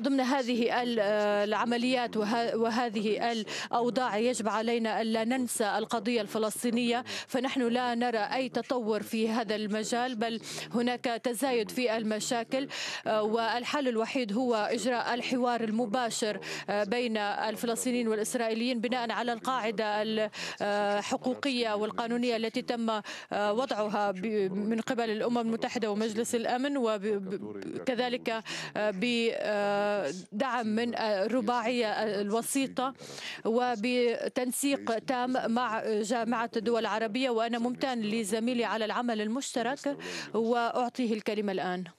ضمن هذه العمليات وهذه الأوضاع يجب علينا ألا ننسى القضية الفلسطينية فنحن لا نرى أي تطور في هذا المجال بل هناك تزايد في المشاكل آه، والحل الوحيد هو إجراء الحوار المباشر آه، بين الفلسطينيين والإسرائيليين بناء على القاعدة الحقوقية آه، والقانونية التي تم وضعها من قبل الأمم المتحدة ومجلس الأمن وكذلك ب بدعم من الرباعية الوسيطة وبتنسيق تام مع جامعة الدول العربية وأنا ممتن لزميلي على العمل المشترك وأعطيه الكلمة الآن